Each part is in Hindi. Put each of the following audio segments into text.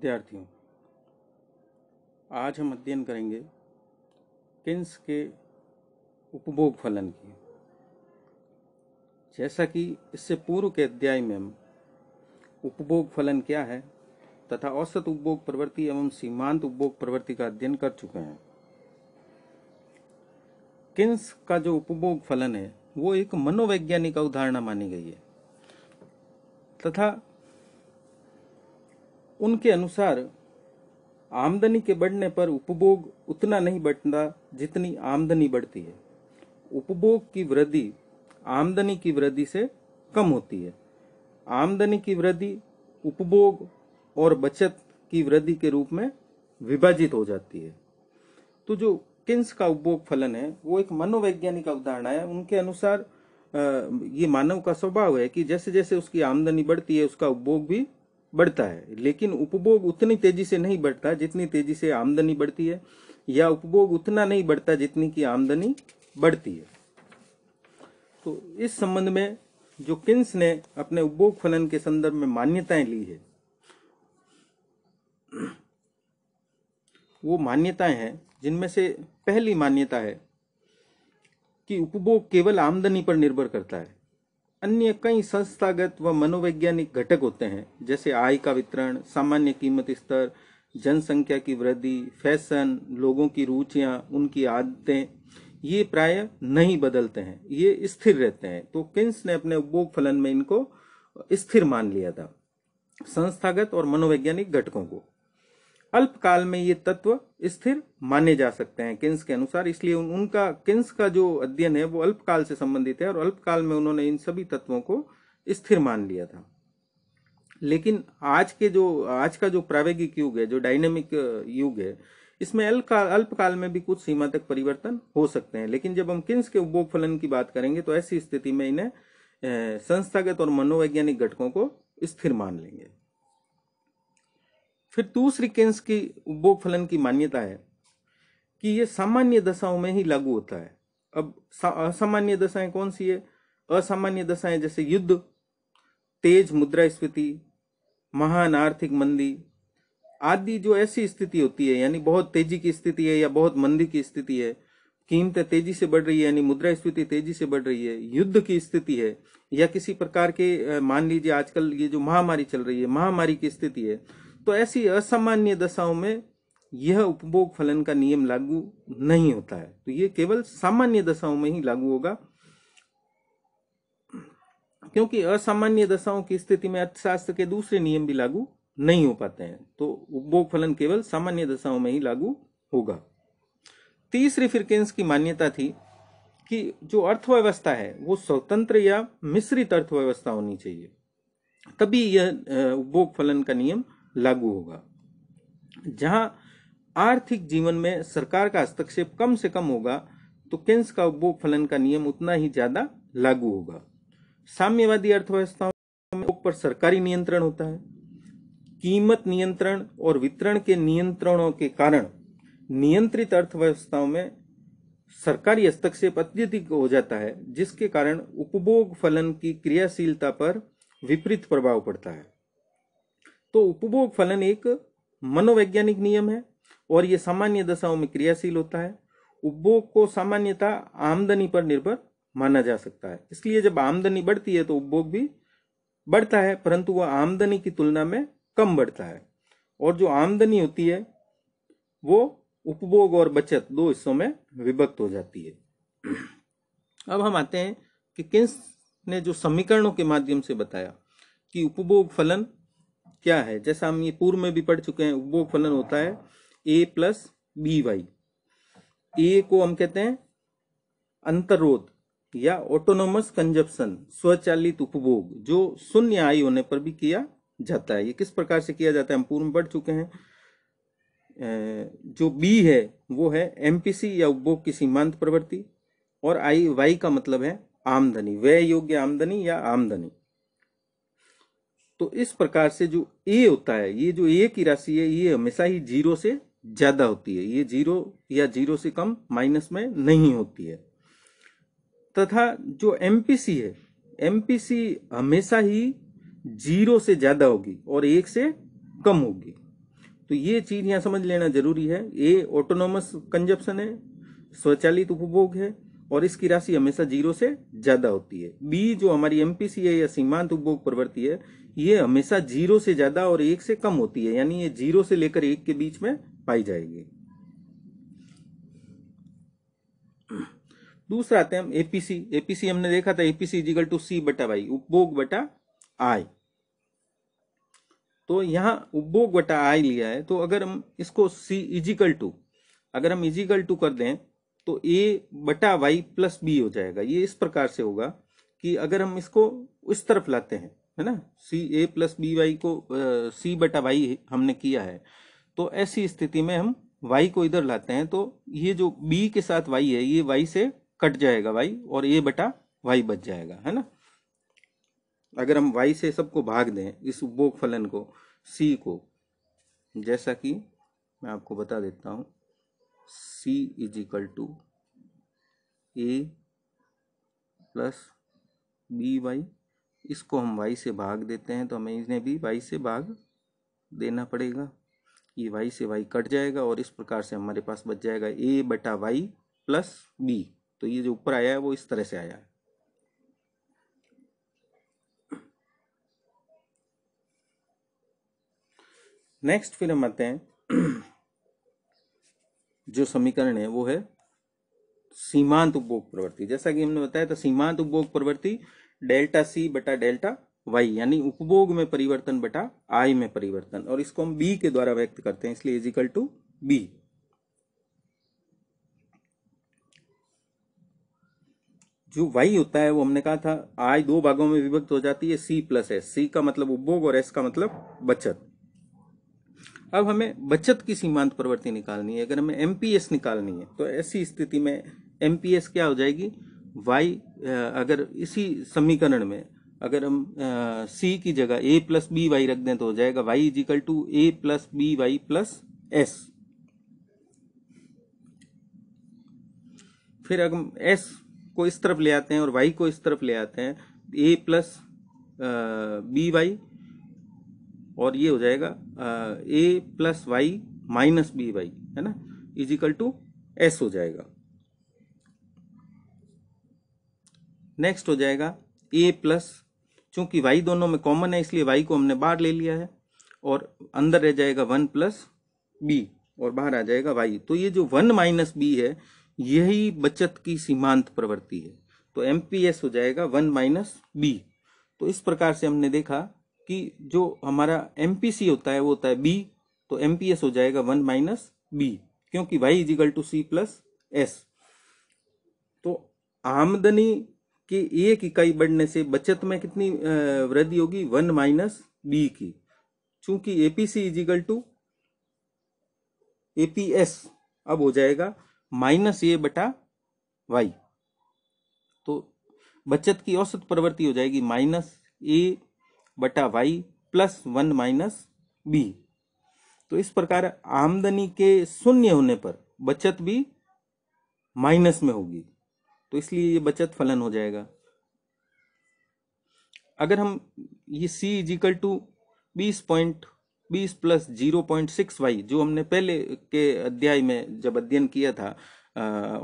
विद्यार्थियों आज हम अध्ययन करेंगे किन्स के उपभोग फलन की जैसा कि इससे पूर्व के अध्याय में हम उपभोग फलन क्या है तथा औसत उपभोग प्रवृत्ति एवं सीमांत उपभोग प्रवृत्ति का अध्ययन कर चुके हैं किन्स का जो उपभोग फलन है वो एक मनोवैज्ञानिक अवधारणा मानी गई है तथा उनके अनुसार आमदनी के बढ़ने पर उपभोग उतना नहीं बढ़ता जितनी आमदनी बढ़ती है उपभोग की वृद्धि आमदनी की वृद्धि से कम होती है आमदनी की वृद्धि उपभोग और बचत की वृद्धि के रूप में विभाजित हो जाती है तो जो किन्स का उपभोग फलन है वो एक मनोवैज्ञानिक उदाहरण है उनके अनुसार ये मानव का स्वभाव है कि जैसे जैसे उसकी आमदनी बढ़ती है उसका उपभोग भी बढ़ता है लेकिन उपभोग उतनी तेजी से नहीं बढ़ता जितनी तेजी से आमदनी बढ़ती है या उपभोग उतना नहीं बढ़ता जितनी की आमदनी बढ़ती है तो इस संबंध में जो किन्स ने अपने उपभोग फलन के संदर्भ में मान्यताएं ली है वो मान्यताएं हैं जिनमें से पहली मान्यता है कि उपभोग केवल आमदनी पर निर्भर करता है अन्य कई संस्थागत व मनोवैज्ञानिक घटक होते हैं जैसे आय का वितरण सामान्य कीमत स्तर जनसंख्या की वृद्धि फैशन लोगों की रुचियां उनकी आदतें ये प्राय नहीं बदलते हैं ये स्थिर रहते हैं तो किन्स ने अपने उपभोग फलन में इनको स्थिर मान लिया था संस्थागत और मनोवैज्ञानिक घटकों को अल्पकाल में ये तत्व स्थिर माने जा सकते हैं किन्स के अनुसार इसलिए उन, उनका किन्स का जो अध्ययन है वो अल्पकाल से संबंधित है और अल्पकाल में उन्होंने इन सभी तत्वों को स्थिर मान लिया था लेकिन आज के जो आज का जो प्रावेगिक युग है जो डायनेमिक युग है इसमें अल्पकाल अल्पकाल में भी कुछ सीमा तक परिवर्तन हो सकते हैं लेकिन जब हम किन्स के उपभोग फलन की बात करेंगे तो ऐसी स्थिति में इन्हें संस्थागत और मनोवैज्ञानिक घटकों को स्थिर मान लेंगे फिर दूसरी किंस की उपभोग फलन की मान्यता है कि ये सामान्य दशाओं में ही लागू होता है अब असामान्य दशाएं कौन सी है असामान्य दशाएं जैसे युद्ध तेज मुद्रा स्फीति महान आर्थिक मंदी आदि जो ऐसी स्थिति होती है यानी बहुत तेजी की स्थिति है या बहुत मंदी की स्थिति है कीमतें तेजी से बढ़ रही है यानी मुद्रा स्फीति तेजी से बढ़ रही है युद्ध की स्थिति है या किसी प्रकार के मान लीजिए आजकल ये जो महामारी चल रही है महामारी की स्थिति है तो ऐसी असामान्य दशाओं में यह उपभोग फलन का नियम लागू नहीं होता है तो यह केवल सामान्य दशाओं में ही लागू होगा क्योंकि असामान्य दशाओं की स्थिति में अर्थशास्त्र के दूसरे नियम भी लागू नहीं हो पाते हैं तो उपभोग फलन केवल सामान्य दशाओं में ही लागू होगा तीसरी फ्रिक्वेंस की मान्यता थी कि जो अर्थव्यवस्था है वो स्वतंत्र या मिश्रित अर्थव्यवस्था होनी चाहिए तभी यह उपभोग फलन का नियम लागू होगा जहां आर्थिक जीवन में सरकार का हस्तक्षेप कम से कम होगा तो केंस का उपभोग फलन का नियम उतना ही ज्यादा लागू होगा साम्यवादी अर्थव्यवस्थाओं में पर सरकारी नियंत्रण होता है कीमत नियंत्रण और वितरण के नियंत्रणों के कारण नियंत्रित अर्थव्यवस्थाओं में सरकारी हस्तक्षेप अत्यधिक हो जाता है जिसके कारण उपभोग फलन की क्रियाशीलता पर विपरीत प्रभाव पड़ता है तो उपभोग फलन एक मनोवैज्ञानिक नियम है और ये सामान्य दशाओं में क्रियाशील होता है उपभोग को सामान्यतः आमदनी पर निर्भर माना जा सकता है इसलिए जब आमदनी बढ़ती है तो उपभोग भी बढ़ता है परंतु वह आमदनी की तुलना में कम बढ़ता है और जो आमदनी होती है वो उपभोग और बचत दो हिस्सों में विभक्त हो जाती है अब हम आते हैं कि किन्स ने जो समीकरणों के माध्यम से बताया कि उपभोग फलन क्या है जैसा हम ये पूर्व में भी पढ़ चुके हैं वो फलन होता है A plus B Y A को हम कहते हैं अंतरोध या ऑटोनोमस कंजप्शन स्वचालित उपभोग जो शून्य आय होने पर भी किया जाता है ये किस प्रकार से किया जाता है हम पूर्व में पढ़ चुके हैं जो बी है वो है एमपीसी या उपभोग की सीमांत प्रवृत्ति और आई वाई का मतलब है आमदनी व्यय योग्य आमदनी या आमदनी तो इस प्रकार से जो ए होता है ये जो ए की राशि है ये हमेशा ही जीरो से ज्यादा होती है ये जीरो या जीरो से कम माइनस में नहीं होती है तथा जो एमपीसी है एमपीसी हमेशा ही जीरो से ज्यादा होगी और एक से कम होगी तो ये चीज यहां समझ लेना जरूरी है ए ऑटोनोमस कंजप्शन है स्वचालित उपभोग है और इसकी राशि हमेशा जीरो से ज्यादा होती है बी जो हमारी एमपीसी है या सीमांत उपभोग प्रवृत्ति है ये हमेशा जीरो से ज्यादा और एक से कम होती है यानी ये जीरो से लेकर एक के बीच में पाई जाएगी दूसरा आते हैं हम एपीसी एपीसी हमने देखा था एपीसी इजिकल टू सी बटा वाई उपभोग बटा आई तो यहां उपभोग बटा आई लिया है तो अगर हम इसको सी इजिकल टू अगर हम इजिकल टू कर दें तो ए बटा वाई प्लस बी हो जाएगा ये इस प्रकार से होगा कि अगर हम इसको इस तरफ लाते हैं है ना C A plus B Y को सी बटा वाई हमने किया है तो ऐसी स्थिति में हम वाई को इधर लाते हैं तो ये जो बी के साथ वाई है ये वाई से कट जाएगा वाई और ए बटा वाई बच जाएगा है ना अगर हम वाई से सबको भाग दें इस उपभोग फलन को सी को जैसा कि मैं आपको बता देता हूँ C is equal to A plus B Y इसको हम वाई से भाग देते हैं तो हमें इन्हें भी वाई से भाग देना पड़ेगा ये वाई से वाई कट जाएगा और इस प्रकार से हमारे पास बच जाएगा ए बटा वाई प्लस बी तो ये जो ऊपर आया है वो इस तरह से आया है नेक्स्ट फिर हम आते हैं जो समीकरण है वो है सीमांत उपभोग प्रवृत्ति जैसा कि हमने बताया था सीमांत उपभोग प्रवृत्ति डेल्टा सी बटा डेल्टा वाई यानी उपभोग में परिवर्तन बटा आय में परिवर्तन और इसको हम बी के द्वारा व्यक्त करते हैं इसलिए इजिकल टू बी जो वाई होता है वो हमने कहा था आय दो भागों में विभक्त हो जाती है सी प्लस एस सी का मतलब उपभोग और एस का मतलब बचत अब हमें बचत की सीमांत प्रवृत्ति निकालनी है अगर हमें एमपीएस निकालनी है तो ऐसी स्थिति में एमपीएस क्या हो जाएगी वाई अगर इसी समीकरण में अगर हम सी की जगह ए प्लस बी वाई रख दें तो हो जाएगा Y is equal to A plus B Y plus S फिर अगर हम एस को इस तरफ ले आते हैं और वाई को इस तरफ ले आते हैं ए प्लस बी वाई और ये हो जाएगा A plus Y minus B Y है ना इजिकल टू एस हो जाएगा नेक्स्ट हो जाएगा ए प्लस चूंकि वाई दोनों में कॉमन है इसलिए वाई को हमने बाहर ले लिया है और अंदर रह जाएगा वन प्लस बी और बाहर आ जाएगा वाई तो ये जो वन माइनस बी है यही बचत की सीमांत प्रवृत्ति है तो एम हो जाएगा वन माइनस बी तो इस प्रकार से हमने देखा कि जो हमारा एम होता है वो होता है बी तो एम हो जाएगा वन माइनस बी क्योंकि Y is equal to C plus S तो आमदनी कि एक इकाई बढ़ने से बचत में कितनी वृद्धि होगी वन माइनस बी की चूंकि APC is equal to APS अब हो जाएगा माइनस ए बटा वाई तो बचत की औसत प्रवृत्ति हो जाएगी माइनस ए बटा Y plus one minus B तो इस प्रकार आमदनी के शून्य होने पर बचत भी माइनस में होगी तो इसलिए ये बचत फलन हो जाएगा अगर हम ये सी इजिकल टू बीस पॉइंट बीस plus zero point six Y जो हमने पहले के अध्याय में जब अध्ययन किया था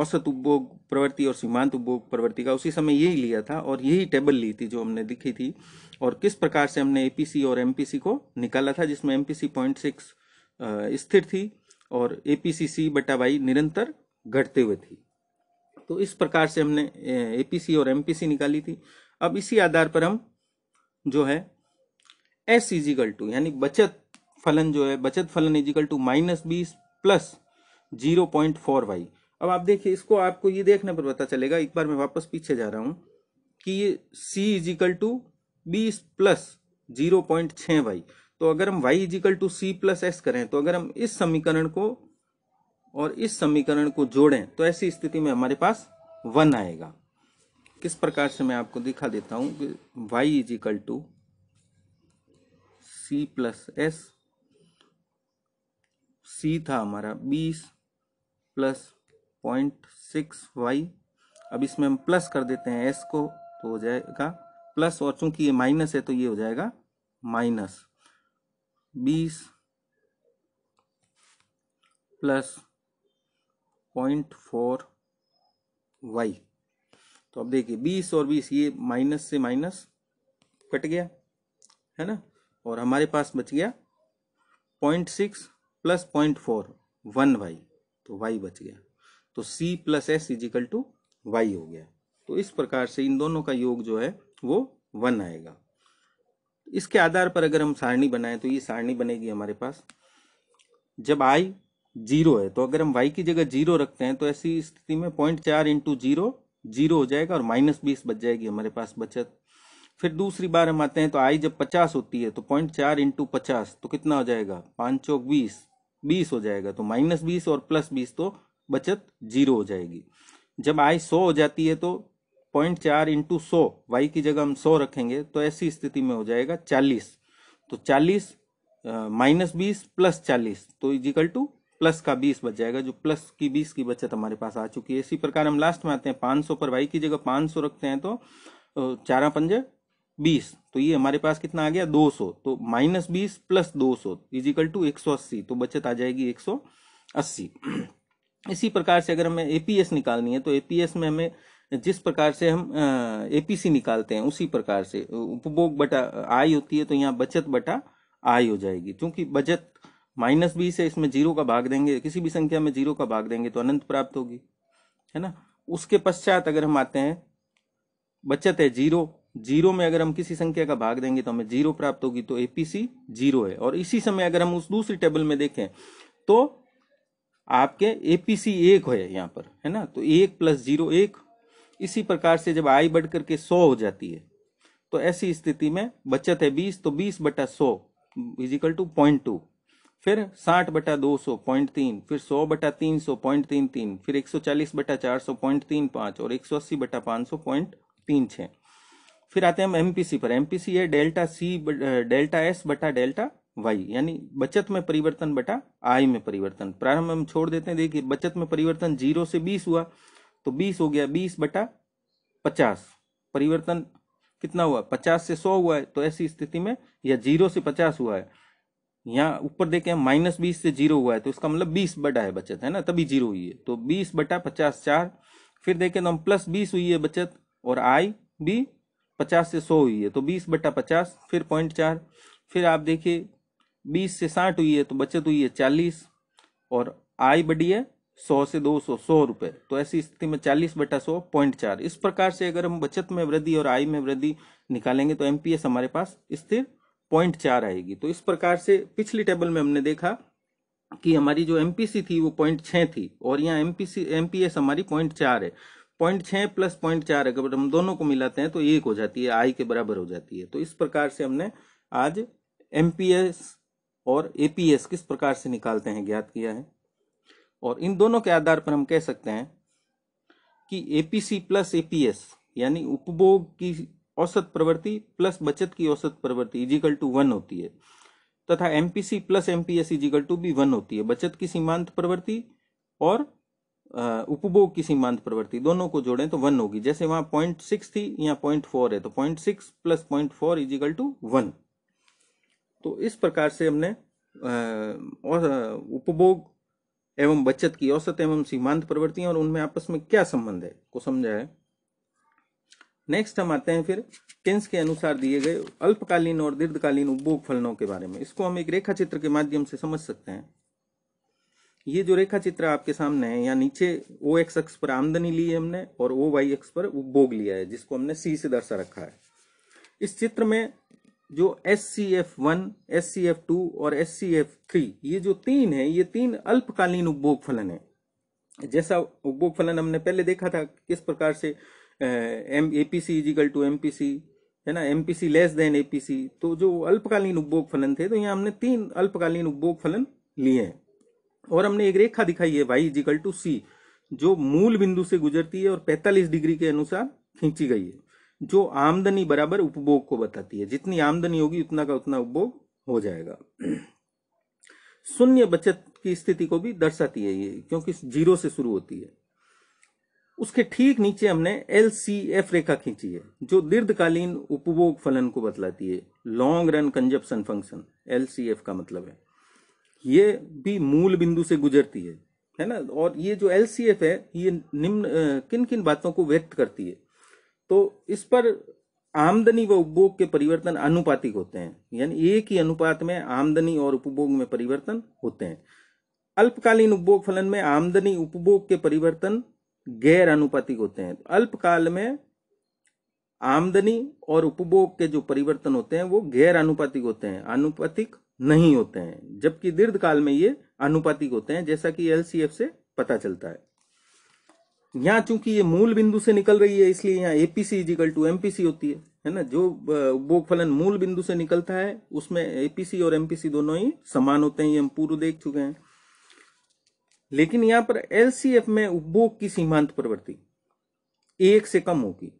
औसत उपभोग प्रवृत्ति और सीमांत उपभोग प्रवृत्ति का उसी समय यही लिया था और यही टेबल ली थी जो हमने दिखी थी और किस प्रकार से हमने एपीसी और एमपीसी को निकाला था जिसमें एमपीसी पॉइंट सिक्स स्थिर थी और एपीसी सी बटा वाई निरंतर घटते हुए थी तो इस प्रकार से हमने एपीसी और एमपीसी निकाली थी अब इसी आधार पर हम जो है एस इजिकल टू यानी बचत फलन जो है बचत फलन इजिकल टू माइनस बीस plus zero point four Y अब आप देखिए इसको आपको ये देखने पर पता चलेगा एक बार मैं वापस पीछे जा रहा हूं कि ये सी इजिकल टू बीस प्लस जीरो पॉइंट छ वाई तो अगर हम Y is equal to C plus S करें तो अगर हम इस समीकरण को और इस समीकरण को जोड़ें तो ऐसी स्थिति में हमारे पास वन आएगा किस प्रकार से मैं आपको दिखा देता हूं कि Y is equal to C plus S C था हमारा बीस प्लस पॉइंट सिक्स वाई अब इसमें हम प्लस कर देते हैं एस को तो हो जाएगा प्लस और चूंकि ये माइनस है तो ये हो जाएगा माइनस बीस प्लस पॉइंट फोर वाई तो अब देखिए बीस और बीस ये माइनस से माइनस कट गया है ना और हमारे पास बच गया point six plus point four one Y तो वाई बच गया तो C plus S is equal to Y हो गया तो इस प्रकार से इन दोनों का योग जो है वो वन आएगा इसके आधार पर अगर हम सारणी बनाएं तो ये सारणी बनेगी हमारे पास जब आई जीरो है तो अगर हम वाई की जगह जीरो रखते हैं तो ऐसी स्थिति में पॉइंट चार इंटू जीरो जीरो हो जाएगा और माइनस बीस बच जाएगी हमारे पास बचत फिर दूसरी बार हम आते हैं तो आई जब पचास होती है तो पॉइंट चार इंटू पचास तो कितना हो जाएगा पाँच चौक बीस बीस हो जाएगा तो माइनस बीस और प्लस बीस तो बचत जीरो हो जाएगी जब आई सौ हो जाती है तो पॉइंट चार इंटू सौ वाई की जगह हम सौ रखेंगे तो ऐसी स्थिति में हो जाएगा चालीस तो चालीस माइनस बीस प्लस चालीस तो इजिकल टू प्लस का बीस बच जाएगा जो प्लस की बीस की बचत हमारे पास आ चुकी है इसी प्रकार हम लास्ट में आते हैं पाँच सौ पर वाई की जगह पाँच सौ रखते हैं तो चार पंजे बीस तो ये हमारे पास कितना आ गया दो सौ तो माइनस बीस प्लस दो सौ इजिकल टू एक सौ अस्सी तो बचत आ जाएगी एक सौ अस्सी इसी प्रकार से अगर हमें एपीएस निकालनी है तो एपीएस में हमें जिस प्रकार से हम एपीसी निकालते हैं उसी प्रकार से उपभोग बटा आय होती है तो यहाँ बचत बटा आय हो जाएगी क्योंकि बचत माइनस बी से इसमें जीरो का भाग देंगे किसी भी संख्या में जीरो का भाग देंगे तो अनंत प्राप्त होगी है ना उसके पश्चात अगर हम आते हैं बचत है जीरो जीरो में अगर हम किसी संख्या का भाग देंगे तो हमें जीरो प्राप्त होगी तो एपीसी जीरो है और इसी समय अगर हम उस दूसरी टेबल में देखें तो आपके एपीसी एक है यहाँ पर है ना तो एक प्लस जीरो एक इसी प्रकार से जब आई बढ़ करके सौ हो जाती है तो ऐसी स्थिति में बचत है बीस तो बीस बटा सौ इजिकल टू पॉइंट टू फिर साठ बटा दो सौ पॉइंट तीन फिर सौ बटा तीन सौ पॉइंट तीन तीन फिर एक सौ चालीस बटा चार सौ पॉइंट तीन पाँच और एक सौ अस्सी बटा पाँच सौ पॉइंट तीन छः फिर आते हैं हम एमपीसी पर एमपीसी है डेल्टा सी डेल्टा एस बटा डेल्टा वाई यानी बचत में परिवर्तन बटा आय में परिवर्तन प्रारंभ हम छोड़ देते हैं देखिए बचत में परिवर्तन जीरो से बीस हुआ तो बीस हो गया बीस बटा पचास परिवर्तन कितना हुआ पचास से सौ हुआ है तो ऐसी स्थिति में या जीरो से पचास हुआ है यहाँ ऊपर देखें माइनस बीस से जीरो हुआ है तो इसका मतलब बीस बटा है बचत है ना तभी जीरो हुई है तो बीस बटा पचास चार फिर देखें तो हम प्लस बीस हुई है बचत और आई भी पचास से सौ हुई है तो बीस बटा पचास फिर पॉइंट चार फिर आप देखिए बीस से साठ हुई है तो बचत हुई है चालीस और आई बढ़ी है सौ से दो सौ सौ रुपये तो ऐसी स्थिति में चालीस बटा सौ पॉइंट चार इस प्रकार से अगर हम बचत में वृद्धि और आई में वृद्धि निकालेंगे तो एमपीएस हमारे पास स्थिर पॉइंट चार आएगी तो इस प्रकार से पिछली टेबल में हमने देखा कि हमारी जो एमपीसी थी वो पॉइंट छः थी और यहाँ एमपीसी एमपीएस हमारी पॉइंट चार है पॉइंट छः प्लस पॉइंट चार अगर हम दोनों को मिलाते हैं तो एक हो जाती है आई के बराबर हो जाती है तो इस प्रकार से हमने आज एमपीएस और एपीएस किस प्रकार से निकालते हैं ज्ञात किया है और इन दोनों के आधार पर हम कह सकते हैं कि एपीसी प्लस एपीएस यानी उपभोग की औसत प्रवृत्ति प्लस बचत की औसत प्रवृत्ति इजिकल टू वन होती है तथा MPC plus MPS is equal to भी वन होती है बचत की सीमांत प्रवृत्ति और उपभोग की सीमांत प्रवृत्ति दोनों को जोड़ें तो वन होगी जैसे वहां पॉइंट सिक्स थी या पॉइंट फोर है तो point six plus point four is equal to one तो इस प्रकार से हमने उपभोग एवं बचत की औसत एवं सीमांत प्रवृत्ति और उनमें आपस में क्या संबंध है को समझा है नेक्स्ट हम आते हैं फिर टेंस के अनुसार दिए गए अल्पकालीन और दीर्घकालीन उपभोग फलनों के बारे में इसको हम एक रेखा चित्र के माध्यम से समझ सकते हैं ये जो रेखा चित्र आपके सामने है या नीचे ओ एक्स एक्स पर आमदनी ली है हमने और ओ वाई एक्स पर उपभोग लिया है जिसको हमने सी से दर्शा रखा है इस चित्र में जो S C F one S C F two और एस सी एफ थ्री ये जो तीन है ये तीन अल्पकालीन उपभोग फलन है जैसा उपभोग फलन हमने पहले देखा था किस प्रकार से M A P C is equal to M P C है ना M P C less than A P C तो जो अल्पकालीन उपभोग फलन थे तो यहाँ हमने तीन अल्पकालीन उपभोग फलन लिए हैं और हमने एक रेखा दिखाई है वाई इजिकल टू सी जो मूल बिंदु से गुजरती है और 45 डिग्री के अनुसार खींची गई है जो आमदनी बराबर उपभोग को बताती है जितनी आमदनी होगी उतना का उतना उपभोग हो जाएगा शून्य बचत की स्थिति को भी दर्शाती है ये क्योंकि जीरो से शुरू होती है उसके ठीक नीचे हमने एल सी एफ रेखा खींची है जो दीर्घकालीन उपभोग फलन को बतलाती है long run consumption function L C F का मतलब है ये भी मूल बिंदु से गुजरती है है ना और ये जो एल सी एफ है ये निम्न किन किन बातों को व्यक्त करती है तो इस पर आमदनी व उपभोग के परिवर्तन अनुपातिक होते हैं यानी एक ही अनुपात में आमदनी और उपभोग में परिवर्तन होते हैं अल्पकालीन उपभोग फलन में आमदनी उपभोग के परिवर्तन गैर अनुपातिक होते हैं अल्पकाल में आमदनी और उपभोग के जो परिवर्तन होते हैं वो गैर अनुपातिक होते हैं अनुपातिक नहीं होते हैं जबकि दीर्घ काल में ये अनुपातिक होते हैं जैसा कि एलसीएफ से पता चलता है यहां चूंकि ये मूल बिंदु से निकल रही है इसलिए यहाँ एपीसी इजिकल टू एमपीसी होती है है ना जो उपभोग फलन मूल बिंदु से निकलता है उसमें एपीसी और एमपीसी दोनों ही समान होते हैं ये हम पूर्व देख चुके हैं लेकिन यहां पर एलसीएफ में उपभोग की सीमांत प्रवृत्ति एक से कम होगी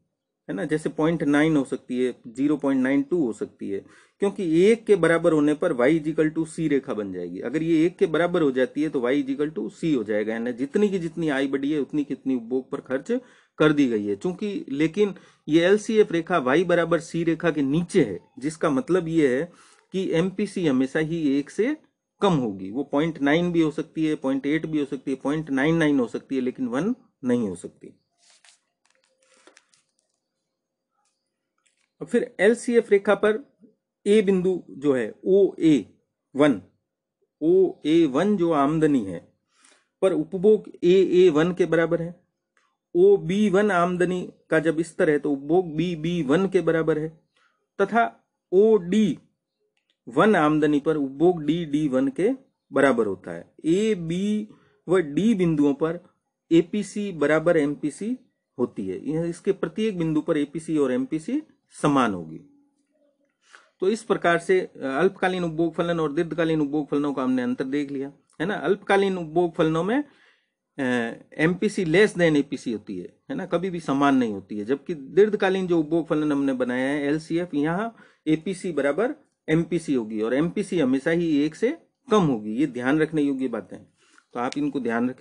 है ना जैसे पॉइंट नाइन हो सकती है जीरो पॉइंट नाइन टू हो सकती है क्योंकि एक के बराबर होने पर वाई इजिकल टू सी रेखा बन जाएगी अगर ये एक के बराबर हो जाती है तो वाई इजिकल टू सी हो जाएगा यानी जितनी की जितनी आई बढ़ी है उतनी कितनी उपभोग पर खर्च कर दी गई है चूंकि लेकिन ये एलसीएफ रेखा वाई बराबर सी रेखा के नीचे है जिसका मतलब ये है कि एमपीसी हमेशा ही एक से कम होगी वो पॉइंट नाइन भी हो सकती है पॉइंट एट भी हो सकती है पॉइंट नाइन नाइन हो सकती है लेकिन वन नहीं हो सकती और फिर एल सी एफ रेखा पर ए बिंदु जो है ओ ए वन ओ ए वन जो आमदनी है पर उपभोग ए ए वन के बराबर है ओ बी वन आमदनी का जब स्तर है तो उपभोग बी बी वन के बराबर है तथा ओ डी वन आमदनी पर उपभोग डी डी वन के बराबर होता है ए बी व डी बिंदुओं पर एपीसी बराबर एमपीसी होती है इसके प्रत्येक बिंदु पर एपीसी और एमपीसी समान होगी तो इस प्रकार से अल्पकालीन उपभोग फलन और दीर्घकालीन उपभोग फलनों का हमने अंतर देख लिया है ना अल्पकालीन उपभोग फलनों में एमपीसी लेस देन एपीसी होती है है ना कभी भी समान नहीं होती है जबकि दीर्घकालीन जो उपभोग फलन हमने बनाया है एलसीएफ यहाँ एपीसी बराबर एमपीसी होगी और एमपीसी हमेशा ही एक से कम होगी ये ध्यान रखने योग्य बातें तो आप इनको ध्यान रखें